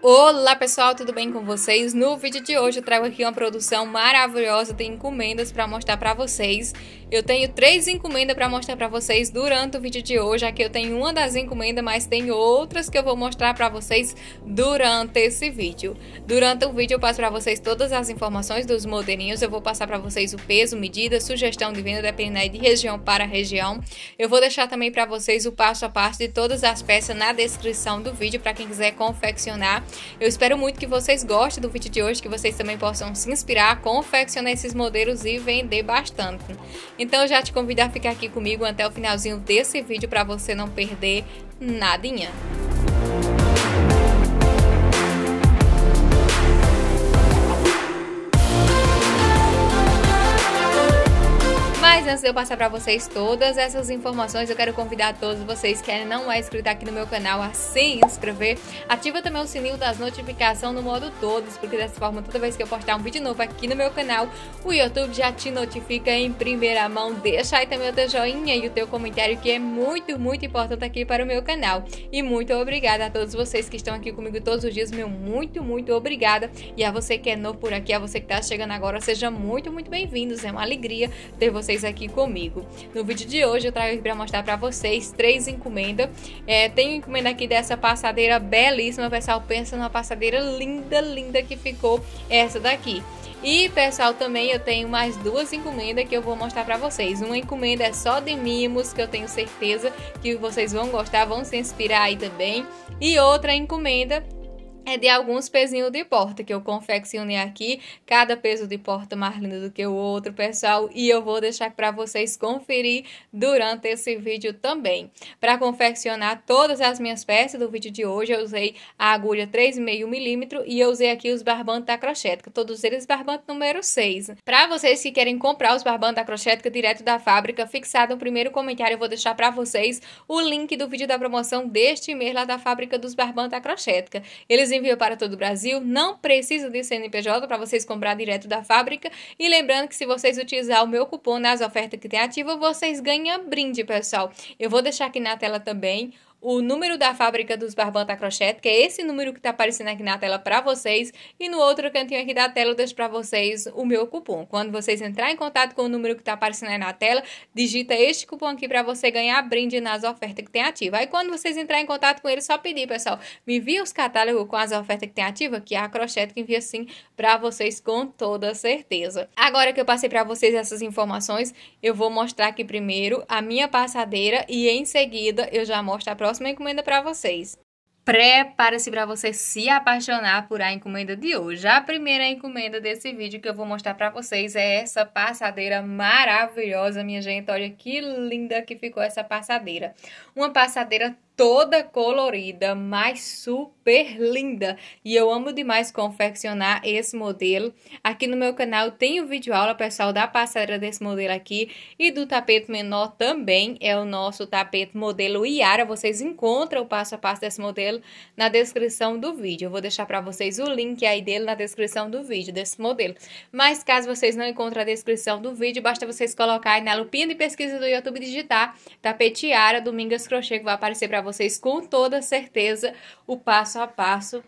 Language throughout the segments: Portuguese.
Olá pessoal, tudo bem com vocês? No vídeo de hoje eu trago aqui uma produção maravilhosa de encomendas para mostrar para vocês eu tenho três encomendas para mostrar para vocês durante o vídeo de hoje. Aqui eu tenho uma das encomendas, mas tem outras que eu vou mostrar para vocês durante esse vídeo. Durante o vídeo eu passo para vocês todas as informações dos modelinhos. Eu vou passar para vocês o peso, medida, sugestão de venda, dependendo de região para região. Eu vou deixar também para vocês o passo a passo de todas as peças na descrição do vídeo para quem quiser confeccionar. Eu espero muito que vocês gostem do vídeo de hoje, que vocês também possam se inspirar, confeccionar esses modelos e vender bastante. Então eu já te convido a ficar aqui comigo até o finalzinho desse vídeo para você não perder nadinha. Mas antes de eu passar para vocês todas essas informações, eu quero convidar todos vocês que ainda não é inscrito aqui no meu canal a se inscrever. Ativa também o sininho das notificações no modo todos, porque dessa forma toda vez que eu postar um vídeo novo aqui no meu canal, o YouTube já te notifica em primeira mão. Deixa aí também o teu joinha e o teu comentário que é muito, muito importante aqui para o meu canal. E muito obrigada a todos vocês que estão aqui comigo todos os dias, meu muito, muito obrigada. E a você que é novo por aqui, a você que está chegando agora, seja muito, muito bem-vindos. É uma alegria ter vocês aqui aqui comigo. No vídeo de hoje eu trago para mostrar para vocês três encomendas. É, tem encomenda aqui dessa passadeira belíssima, pessoal. Pensa numa passadeira linda, linda que ficou essa daqui. E pessoal, também eu tenho mais duas encomendas que eu vou mostrar para vocês. Uma encomenda é só de mimos, que eu tenho certeza que vocês vão gostar, vão se inspirar aí também. E outra encomenda é de alguns pezinhos de porta que eu confeccionei aqui, cada peso de porta mais lindo do que o outro, pessoal, e eu vou deixar para vocês conferir durante esse vídeo também. Para confeccionar todas as minhas peças do vídeo de hoje, eu usei a agulha 3,5 milímetro e eu usei aqui os barbantes da crochética, todos eles barbante número 6. Para vocês que querem comprar os barbantes da crochética direto da fábrica, fixado no primeiro comentário, eu vou deixar para vocês o link do vídeo da promoção deste mês lá da fábrica dos barbantes da crochética. Eles envio para todo o Brasil, não precisa de CNPJ para vocês comprar direto da fábrica. E lembrando que se vocês utilizar o meu cupom nas ofertas que tem ativa, vocês ganham brinde, pessoal. Eu vou deixar aqui na tela também o número da fábrica dos Barbanta Crochet, que é esse número que está aparecendo aqui na tela para vocês, e no outro cantinho aqui da tela eu deixo para vocês o meu cupom. Quando vocês entrarem em contato com o número que está aparecendo aí na tela, digita este cupom aqui para você ganhar brinde nas ofertas que tem ativa. Aí quando vocês entrarem em contato com ele, só pedir, pessoal, me envia os catálogos com as ofertas que tem ativa, que é a Crochet que envia sim para vocês com toda certeza. Agora que eu passei para vocês essas informações, eu vou mostrar aqui primeiro a minha passadeira e em seguida eu já mostro a próxima encomenda para vocês. Prepare-se para você se apaixonar por a encomenda de hoje. A primeira encomenda desse vídeo que eu vou mostrar para vocês é essa passadeira maravilhosa, minha gente. Olha que linda que ficou essa passadeira. Uma passadeira toda colorida, mas super linda. E eu amo demais confeccionar esse modelo. Aqui no meu canal tem o um vídeo aula, pessoal, da passadeira desse modelo aqui e do tapete menor também. É o nosso tapete modelo Iara. Vocês encontram o passo a passo desse modelo na descrição do vídeo. Eu vou deixar para vocês o link aí dele na descrição do vídeo, desse modelo. Mas caso vocês não encontrem a descrição do vídeo, basta vocês colocarem na lupinha de pesquisa do YouTube digitar tapete Iara, Domingas Crochê, que vai aparecer para vocês vocês com toda certeza o passo a passo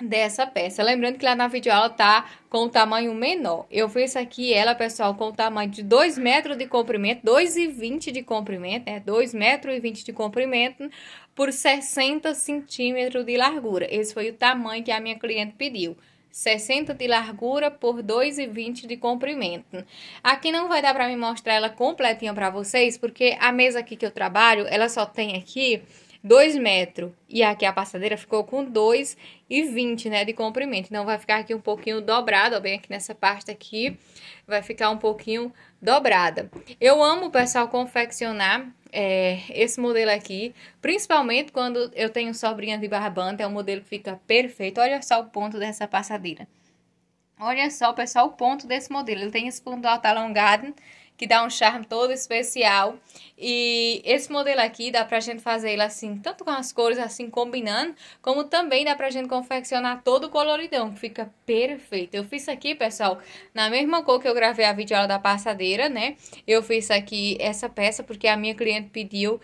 dessa peça. Lembrando que lá na videoaula tá com o tamanho menor. Eu fiz aqui ela, pessoal, com o tamanho de 2 metros de comprimento, 2,20 de comprimento, né? 2,20 metros e de comprimento por 60 centímetros de largura. Esse foi o tamanho que a minha cliente pediu. 60 de largura por 2,20 de comprimento. Aqui não vai dar para me mostrar ela completinha para vocês, porque a mesa aqui que eu trabalho, ela só tem aqui 2 metros. E aqui a passadeira ficou com 2,20, né, de comprimento. Então, vai ficar aqui um pouquinho dobrado, ó, bem aqui nessa parte aqui, vai ficar um pouquinho dobrada. Eu amo, pessoal, confeccionar é, esse modelo aqui, principalmente quando eu tenho sobrinha de barbante, é um modelo que fica perfeito. Olha só o ponto dessa passadeira. Olha só, pessoal, o ponto desse modelo. Ele tem esse ponto alto alongado, que dá um charme todo especial. E esse modelo aqui dá pra gente fazer ele assim, tanto com as cores assim combinando, como também dá pra gente confeccionar todo o coloridão, que fica perfeito. Eu fiz aqui, pessoal, na mesma cor que eu gravei a videoaula da passadeira, né? Eu fiz aqui essa peça porque a minha cliente pediu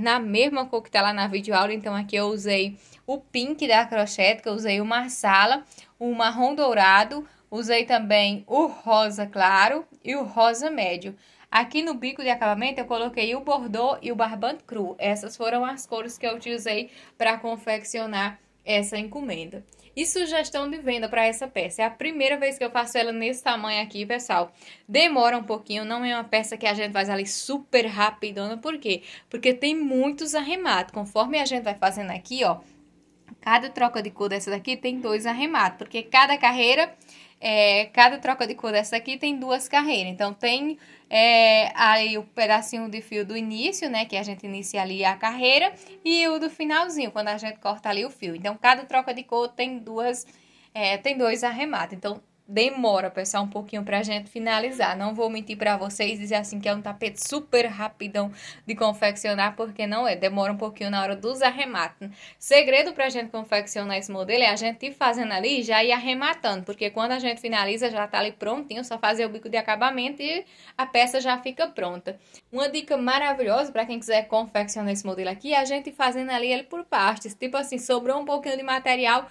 na mesma cor que tá lá na videoaula, então aqui eu usei o pink da crochete, que eu usei o marsala, o marrom dourado, Usei também o rosa claro e o rosa médio. Aqui no bico de acabamento eu coloquei o bordô e o barbante cru. Essas foram as cores que eu utilizei para confeccionar essa encomenda. E sugestão de venda para essa peça. É a primeira vez que eu faço ela nesse tamanho aqui, pessoal. Demora um pouquinho, não é uma peça que a gente faz ali super rapidona. Por quê? Porque tem muitos arrematos. Conforme a gente vai fazendo aqui, ó, Cada troca de cor dessa daqui tem dois arrematos, porque cada carreira, é, cada troca de cor dessa daqui tem duas carreiras. Então, tem é, aí o pedacinho de fio do início, né, que a gente inicia ali a carreira, e o do finalzinho, quando a gente corta ali o fio. Então, cada troca de cor tem duas, é, tem dois arrematos. Então, demora, pessoal, um pouquinho pra gente finalizar. Não vou mentir para vocês dizer assim que é um tapete super rapidão de confeccionar, porque não é. Demora um pouquinho na hora dos arrematos. Segredo pra gente confeccionar esse modelo é a gente ir fazendo ali e já ir arrematando, porque quando a gente finaliza já tá ali prontinho, só fazer o bico de acabamento e a peça já fica pronta. Uma dica maravilhosa para quem quiser confeccionar esse modelo aqui é a gente ir fazendo ali ele por partes. Tipo assim, sobrou um pouquinho de material,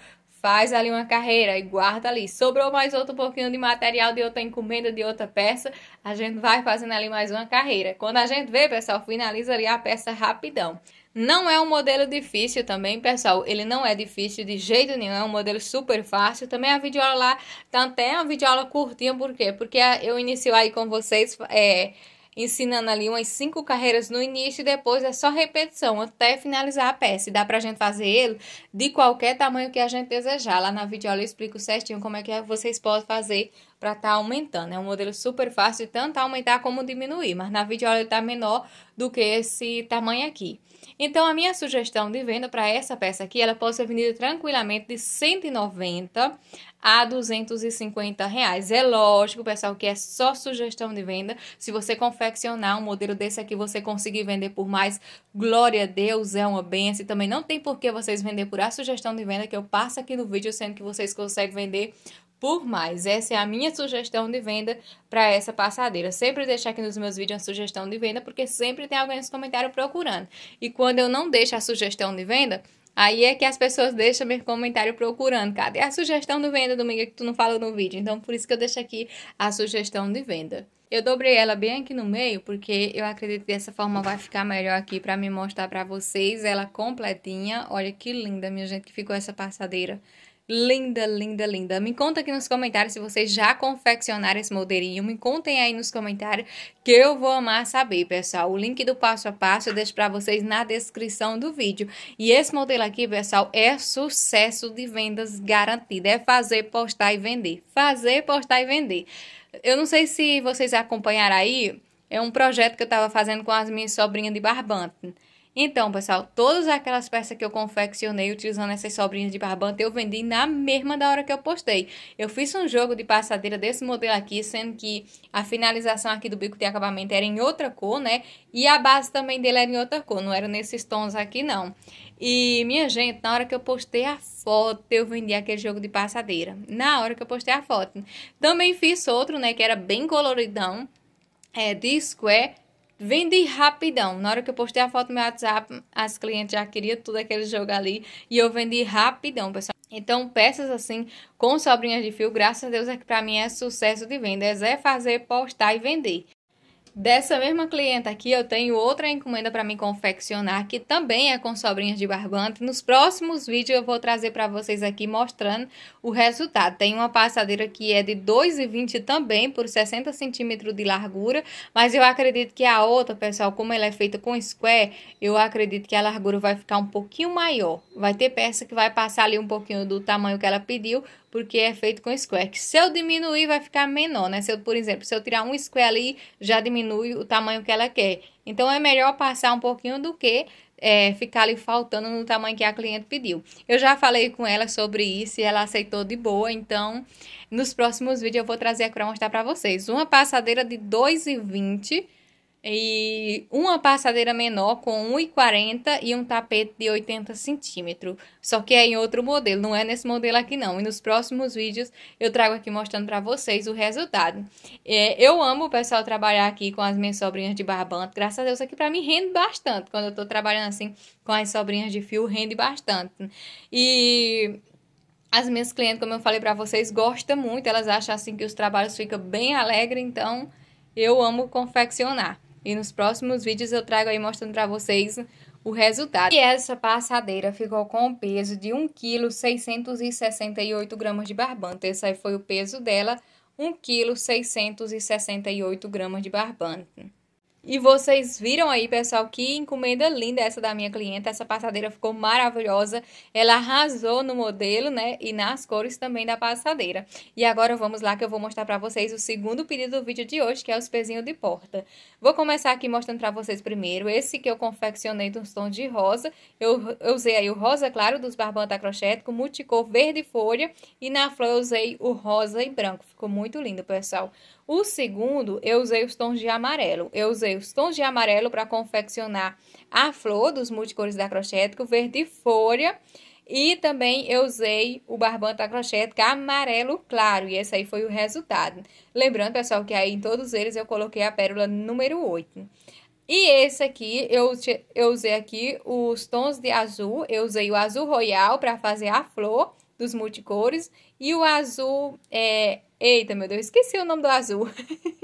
faz ali uma carreira e guarda ali. Sobrou mais outro pouquinho de material de outra encomenda, de outra peça, a gente vai fazendo ali mais uma carreira. Quando a gente vê, pessoal, finaliza ali a peça rapidão. Não é um modelo difícil também, pessoal. Ele não é difícil de jeito nenhum, é um modelo super fácil. Também a videoaula lá, tá até uma videoaula curtinha, por quê? Porque eu inicio aí com vocês, é ensinando ali umas cinco carreiras no início e depois é só repetição até finalizar a peça. E dá pra gente fazer ele de qualquer tamanho que a gente desejar. Lá na videoaula eu explico certinho como é que vocês podem fazer para estar tá aumentando. É um modelo super fácil de tanto aumentar como diminuir, mas na videoaula ele tá menor do que esse tamanho aqui. Então, a minha sugestão de venda para essa peça aqui, ela pode ser vendida tranquilamente de 190 a 250 reais. É lógico, pessoal, que é só sugestão de venda. Se você confeccionar um modelo desse aqui, você conseguir vender por mais, glória a Deus, é uma benção. E também não tem por que vocês vender por a sugestão de venda que eu passo aqui no vídeo, sendo que vocês conseguem vender por mais. Essa é a minha sugestão de venda para essa passadeira. Sempre deixo aqui nos meus vídeos uma sugestão de venda, porque sempre tem alguém nos comentários procurando. E quando eu não deixo a sugestão de venda, Aí é que as pessoas deixam meu comentário procurando. Cadê é a sugestão de venda, Domingo, que tu não falou no vídeo? Então, por isso que eu deixo aqui a sugestão de venda. Eu dobrei ela bem aqui no meio, porque eu acredito que dessa forma vai ficar melhor aqui para me mostrar para vocês ela completinha. Olha que linda, minha gente, que ficou essa passadeira. Linda, linda, linda. Me conta aqui nos comentários se vocês já confeccionaram esse modelinho. Me contem aí nos comentários que eu vou amar saber, pessoal. O link do passo a passo eu deixo para vocês na descrição do vídeo. E esse modelo aqui, pessoal, é sucesso de vendas garantido. É fazer, postar e vender. Fazer, postar e vender. Eu não sei se vocês acompanharam aí, é um projeto que eu estava fazendo com as minhas sobrinhas de barbante. Então, pessoal, todas aquelas peças que eu confeccionei utilizando essas sobrinhas de barbante, eu vendi na mesma da hora que eu postei. Eu fiz um jogo de passadeira desse modelo aqui, sendo que a finalização aqui do bico de acabamento era em outra cor, né? E a base também dele era em outra cor, não era nesses tons aqui, não. E, minha gente, na hora que eu postei a foto, eu vendi aquele jogo de passadeira. Na hora que eu postei a foto. Também fiz outro, né, que era bem coloridão, é, de square, Vendi rapidão. Na hora que eu postei a foto no meu WhatsApp, as clientes já queriam tudo aquele jogo ali. E eu vendi rapidão, pessoal. Então, peças assim, com sobrinhas de fio, graças a Deus, é que pra mim é sucesso de vendas. É fazer, postar e vender. Dessa mesma cliente aqui, eu tenho outra encomenda para me confeccionar, que também é com sobrinhas de barbante. Nos próximos vídeos eu vou trazer para vocês aqui mostrando o resultado. Tem uma passadeira que é de 2,20 também, por 60 centímetros de largura, mas eu acredito que a outra, pessoal, como ela é feita com square, eu acredito que a largura vai ficar um pouquinho maior. Vai ter peça que vai passar ali um pouquinho do tamanho que ela pediu, porque é feito com square. se eu diminuir, vai ficar menor, né? Se eu, por exemplo, se eu tirar um square ali, já diminui diminui o tamanho que ela quer. Então é melhor passar um pouquinho do que é, ficar ali faltando no tamanho que a cliente pediu. Eu já falei com ela sobre isso e ela aceitou de boa, então nos próximos vídeos eu vou trazer aqui para mostrar para vocês. Uma passadeira de 2,20 e uma passadeira menor com 1,40 e um tapete de 80 centímetros. Só que é em outro modelo, não é nesse modelo aqui não. E nos próximos vídeos eu trago aqui mostrando para vocês o resultado. É, eu amo o pessoal trabalhar aqui com as minhas sobrinhas de barbante. Graças a Deus aqui para mim rende bastante. Quando eu estou trabalhando assim com as sobrinhas de fio, rende bastante. E as minhas clientes, como eu falei para vocês, gostam muito. Elas acham assim que os trabalhos ficam bem alegres, então... Eu amo confeccionar. E nos próximos vídeos eu trago aí mostrando para vocês o resultado. E é essa passadeira ficou com o peso de 1,668 kg de barbante. Esse aí foi o peso dela, 1,668 kg de barbante. E vocês viram aí, pessoal, que encomenda linda essa da minha cliente. Essa passadeira ficou maravilhosa. Ela arrasou no modelo, né? E nas cores também da passadeira. E agora vamos lá que eu vou mostrar pra vocês o segundo pedido do vídeo de hoje, que é os pezinhos de porta. Vou começar aqui mostrando pra vocês primeiro esse que eu confeccionei nos tons de rosa. Eu, eu usei aí o rosa claro dos Barbanta Crochet com multicor verde folha. E na flor eu usei o rosa e branco. Ficou muito lindo, pessoal. O segundo, eu usei os tons de amarelo. Eu usei os tons de amarelo para confeccionar a flor dos multicores da crochética, verde folha. E também eu usei o barbante da crochética amarelo claro. E esse aí foi o resultado. Lembrando, pessoal, que aí em todos eles eu coloquei a pérola número 8. E esse aqui, eu, eu usei aqui os tons de azul. Eu usei o azul royal para fazer a flor dos multicores. E o azul é, Eita, meu Deus, esqueci o nome do azul.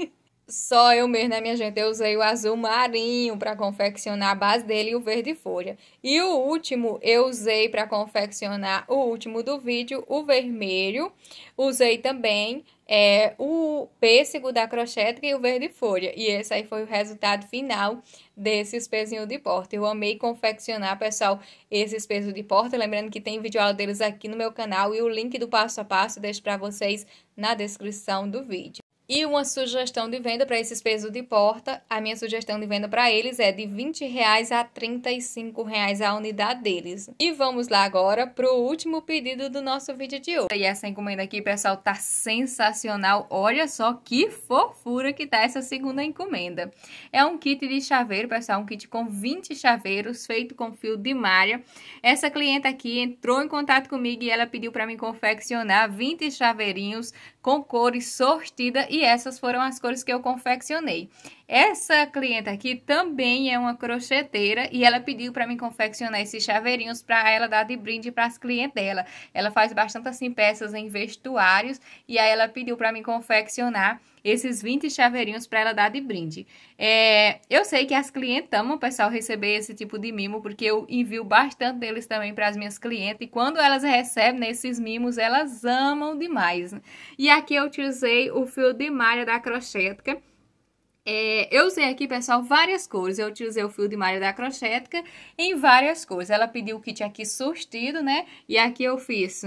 Só eu mesmo, né, minha gente? Eu usei o azul marinho para confeccionar a base dele e o verde folha. E o último eu usei para confeccionar o último do vídeo, o vermelho. Usei também é, o pêssego da crochetra e o verde folha. E esse aí foi o resultado final desses pezinhos de porta. Eu amei confeccionar, pessoal, esses pesos de porta. Lembrando que tem vídeo aula deles aqui no meu canal e o link do passo a passo eu deixo para vocês na descrição do vídeo. E uma sugestão de venda para esses pesos de porta, a minha sugestão de venda para eles é de R$ 20 reais a R$ 35 reais a unidade deles. E vamos lá agora para o último pedido do nosso vídeo de hoje. E essa encomenda aqui, pessoal, tá sensacional. Olha só que fofura que tá essa segunda encomenda. É um kit de chaveiro, pessoal, um kit com 20 chaveiros feito com fio de malha. Essa cliente aqui entrou em contato comigo e ela pediu para me confeccionar 20 chaveirinhos com cores sortidas e essas foram as cores que eu confeccionei. Essa cliente aqui também é uma crocheteira e ela pediu para mim confeccionar esses chaveirinhos para ela dar de brinde para as clientes dela. Ela faz bastante assim peças em vestuários e aí ela pediu para mim confeccionar esses 20 chaveirinhos para ela dar de brinde. É, eu sei que as clientes amam, pessoal, receber esse tipo de mimo, porque eu envio bastante deles também para as minhas clientes. E quando elas recebem esses mimos, elas amam demais. E aqui eu utilizei o fio de malha da Crochetica tá? É, eu usei aqui, pessoal, várias cores. Eu utilizei o fio de malha da Crochética em várias cores. Ela pediu o kit aqui surtido, né? E aqui eu fiz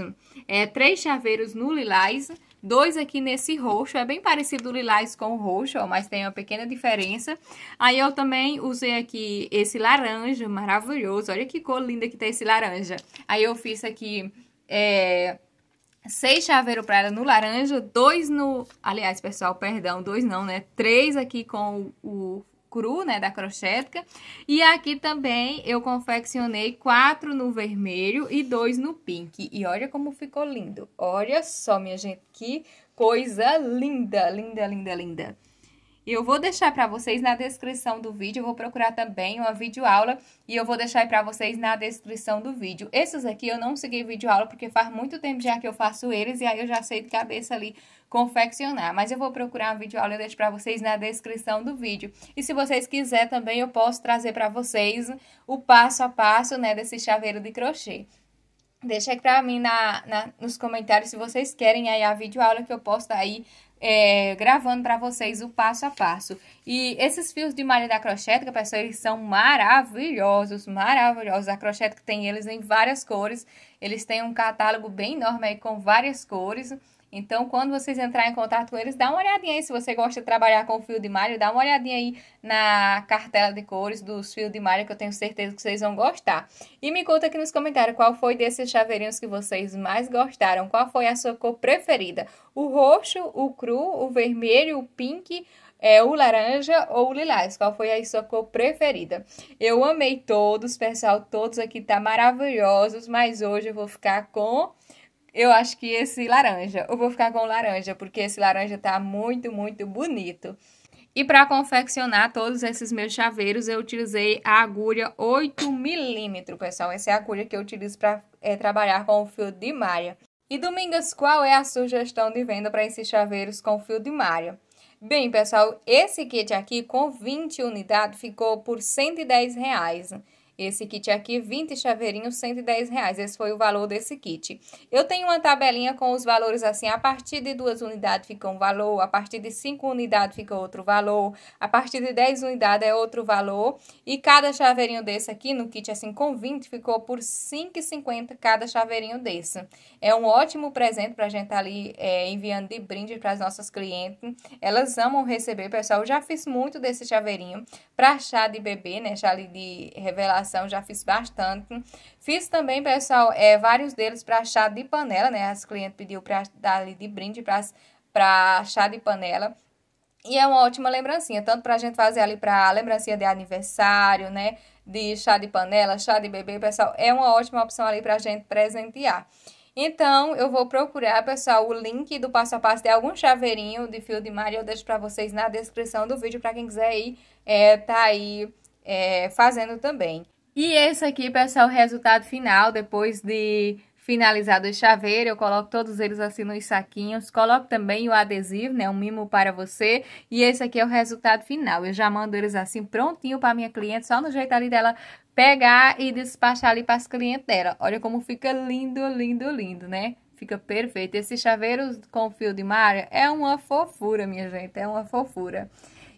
é, três chaveiros no lilás, dois aqui nesse roxo. É bem parecido o lilás com o roxo, ó, mas tem uma pequena diferença. Aí eu também usei aqui esse laranja maravilhoso. Olha que cor linda que tá esse laranja. Aí eu fiz aqui... É seis chaveiro prata no laranja, dois no... Aliás, pessoal, perdão, dois não, né? Três aqui com o, cru, né, da crochética. E aqui também eu confeccionei quatro no vermelho e dois no pink. E olha como ficou lindo. Olha só, minha gente, que coisa linda, linda, linda, linda. E eu vou deixar para vocês na descrição do vídeo, eu vou procurar também uma videoaula e eu vou deixar para vocês na descrição do vídeo. Esses aqui eu não segui videoaula porque faz muito tempo já que eu faço eles e aí eu já sei de cabeça ali confeccionar, mas eu vou procurar uma videoaula e deixo para vocês na descrição do vídeo. E se vocês quiserem também eu posso trazer para vocês o passo a passo, né, desse chaveiro de crochê. Deixa aí pra mim na, na, nos comentários se vocês querem aí a videoaula que eu posto aí é, gravando para vocês o passo a passo. E esses fios de malha da Crochética, pessoal, eles são maravilhosos, maravilhosos. A Crochética tem eles em várias cores. Eles têm um catálogo bem enorme aí com várias cores. Então, quando vocês entrarem em contato com eles, dá uma olhadinha aí. Se você gosta de trabalhar com fio de malha, dá uma olhadinha aí na cartela de cores dos fios de malha, que eu tenho certeza que vocês vão gostar. E me conta aqui nos comentários qual foi desses chaveirinhos que vocês mais gostaram. Qual foi a sua cor preferida? O roxo, o cru, o vermelho, o pink é o laranja ou o lilás? Qual foi a sua cor preferida? Eu amei todos, pessoal, todos aqui tá maravilhosos, mas hoje eu vou ficar com eu acho que esse laranja. Eu vou ficar com o laranja, porque esse laranja tá muito, muito bonito. E para confeccionar todos esses meus chaveiros, eu utilizei a agulha 8 milímetros, pessoal. Essa é a agulha que eu utilizo para é, trabalhar com o fio de malha. E, Domingas, qual é a sugestão de venda para esses chaveiros com fio de malha? Bem, pessoal, esse kit aqui com 20 unidades ficou por R$ reais. Esse kit aqui, 20 chaveirinhos, 110 reais. Esse foi o valor desse kit. Eu tenho uma tabelinha com os valores assim, a partir de duas unidades fica um valor, a partir de cinco unidades fica outro valor, a partir de 10 unidades é outro valor. E cada chaveirinho desse aqui, no kit assim com 20, ficou por R$ 5,50 cada chaveirinho desse. É um ótimo presente para gente tá ali é, enviando de brinde para as nossas clientes. Elas amam receber, pessoal. Eu já fiz muito desse chaveirinho para chá de bebê, né? Chá de revelação já fiz bastante. Fiz também, pessoal, é, vários deles para chá de panela, né? As clientes pediu para dar ali de brinde para chá de panela. E é uma ótima lembrancinha, tanto para a gente fazer ali para lembrancinha de aniversário, né? De chá de panela, chá de bebê, pessoal, é uma ótima opção ali para a gente presentear. Então, eu vou procurar, pessoal, o link do passo a passo de algum chaveirinho de fio de malha. Eu deixo para vocês na descrição do vídeo, para quem quiser ir, é, tá aí é, fazendo também. E esse aqui, pessoal, é o resultado final, depois de finalizado o chaveiro, eu coloco todos eles assim nos saquinhos, coloco também o adesivo, né, um mimo para você, e esse aqui é o resultado final, eu já mando eles assim prontinho para minha cliente, só no jeito ali dela pegar e despachar ali para as clientes dela, olha como fica lindo, lindo, lindo, né? Fica perfeito. Esse chaveiro com fio de malha é uma fofura, minha gente, é uma fofura.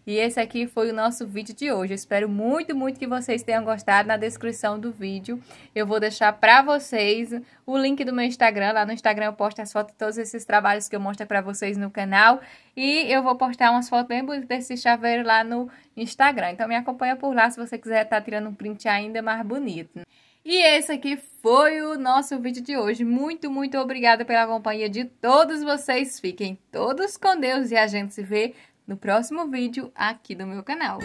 E esse aqui foi o nosso vídeo de hoje. Eu espero muito, muito que vocês tenham gostado. Na descrição do vídeo eu vou deixar para vocês o link do meu Instagram. Lá no Instagram eu posto as fotos de todos esses trabalhos que eu mostro para vocês no canal. E eu vou postar umas fotos bem bonitas desse chaveiro lá no Instagram. Então me acompanha por lá se você quiser estar tá tirando um print ainda mais bonito. E esse aqui foi o nosso vídeo de hoje. Muito, muito obrigada pela companhia de todos vocês. Fiquem todos com Deus e a gente se vê no próximo vídeo aqui do meu canal.